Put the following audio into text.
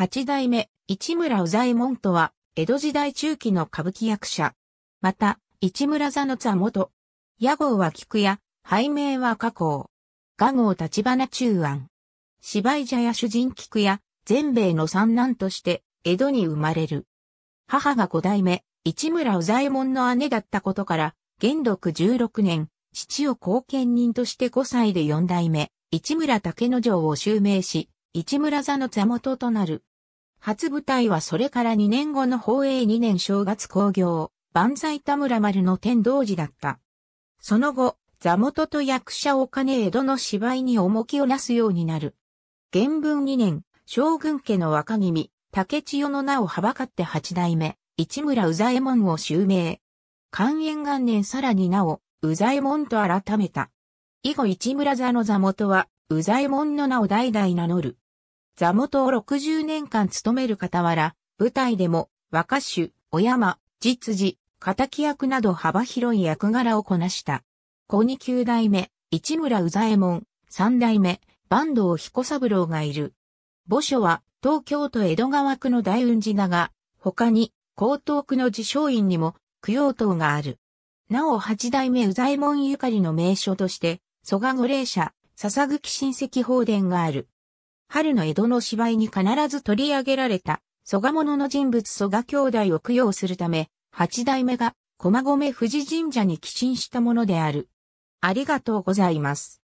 八代目、市村右左衛門とは、江戸時代中期の歌舞伎役者。また、市村座の座元。屋号は菊屋、拝名は加工。画号立花中庵。芝居茶屋主人菊屋、全米の三男として、江戸に生まれる。母が五代目、市村右左衛門の姉だったことから、元禄十六年、父を後見人として五歳で四代目、市村竹之丞を襲名し、市村座の座元となる。初舞台はそれから2年後の宝永2年正月興行、万歳田村丸の天童寺だった。その後、座元と役者お金江戸の芝居に重きをなすようになる。元文2年、将軍家の若君、竹千代の名をはばかって八代目、市村宇左衛門を襲名。寛延元年さらに名を、宇左衛門と改めた。以後市村座の座元は、宇左衛門の名を代々名乗る。座元を60年間務める傍ら、舞台でも、和歌手、お山、実事、仇役など幅広い役柄をこなした。小二九代目、市村宇左衛門、三代目、坂東彦三郎がいる。墓所は、東京都江戸川区の大雲寺だが、他に、江東区の自称院にも、供養塔がある。なお八代目宇左衛門ゆかりの名所として、蘇我御霊社、笹ぐき親戚法殿がある。春の江戸の芝居に必ず取り上げられた、蘇我者の人物蘇我兄弟を供養するため、八代目が、駒込富士神社に寄進したものである。ありがとうございます。